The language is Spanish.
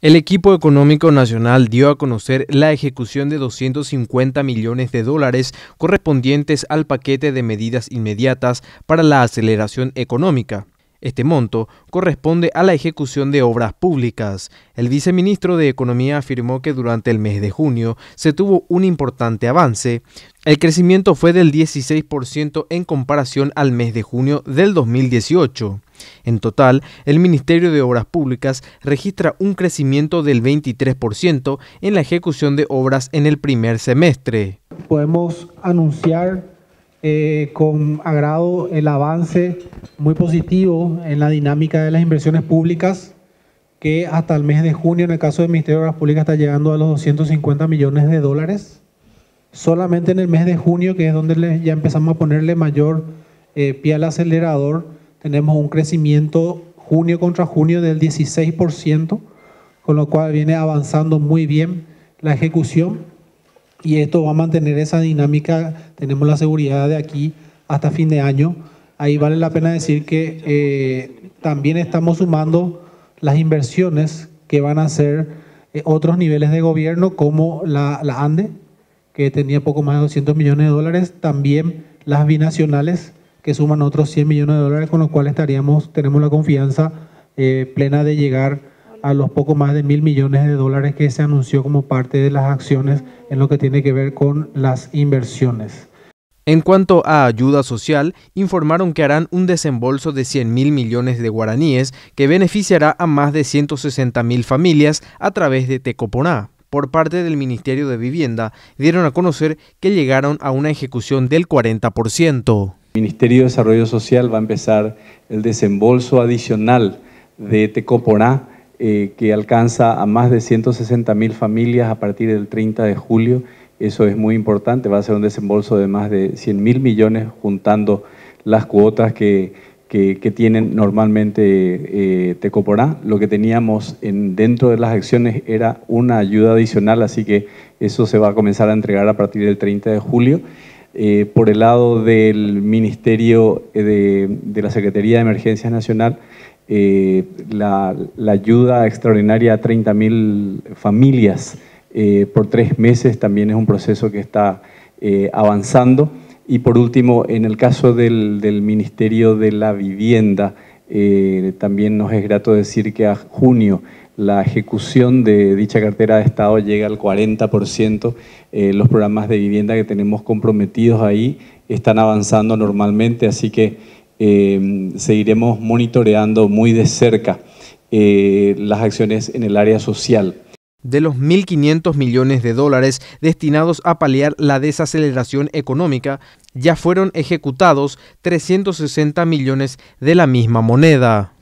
El equipo económico nacional dio a conocer la ejecución de 250 millones de dólares correspondientes al paquete de medidas inmediatas para la aceleración económica. Este monto corresponde a la ejecución de obras públicas. El viceministro de Economía afirmó que durante el mes de junio se tuvo un importante avance. El crecimiento fue del 16% en comparación al mes de junio del 2018. En total, el Ministerio de Obras Públicas registra un crecimiento del 23% en la ejecución de obras en el primer semestre. Podemos anunciar eh, con agrado el avance muy positivo en la dinámica de las inversiones públicas que hasta el mes de junio, en el caso del Ministerio de Obras Públicas, está llegando a los 250 millones de dólares. Solamente en el mes de junio, que es donde ya empezamos a ponerle mayor eh, pie al acelerador, tenemos un crecimiento junio contra junio del 16%, con lo cual viene avanzando muy bien la ejecución y esto va a mantener esa dinámica, tenemos la seguridad de aquí hasta fin de año. Ahí vale la pena decir que eh, también estamos sumando las inversiones que van a hacer eh, otros niveles de gobierno como la, la ANDE, que tenía poco más de 200 millones de dólares, también las binacionales que suman otros 100 millones de dólares, con los cuales estaríamos, tenemos la confianza eh, plena de llegar a los poco más de mil millones de dólares que se anunció como parte de las acciones en lo que tiene que ver con las inversiones. En cuanto a ayuda social, informaron que harán un desembolso de 100 mil millones de guaraníes que beneficiará a más de 160 mil familias a través de Tecoponá. Por parte del Ministerio de Vivienda, dieron a conocer que llegaron a una ejecución del 40%. Ministerio de Desarrollo Social va a empezar el desembolso adicional de Tecoporá, eh, que alcanza a más de 160 mil familias a partir del 30 de julio. Eso es muy importante, va a ser un desembolso de más de 100 mil millones juntando las cuotas que, que, tienen normalmente eh, Tecoporá. Lo que teníamos en, dentro de las acciones era una ayuda adicional, así que eso se va a comenzar a entregar a partir del 30 de julio. Eh, por el lado del Ministerio eh, de, la Secretaría de Emergencias Nacional, eh, la, ayuda extraordinaria a 30.000 familias por tres meses también es un proceso que está avanzando. Y por último, en el caso del, del Ministerio de la Vivienda, eh, también nos es grato decir que a junio la ejecución de dicha cartera de Estado llega al 40%. Eh, los programas de vivienda que tenemos comprometidos ahí están avanzando normalmente, así que em, seguiremos monitoreando muy de cerca eh, las acciones en el área social de los 1.500 millones de dólares destinados a paliar la desaceleración económica, ya fueron ejecutados 360 millones de la misma moneda.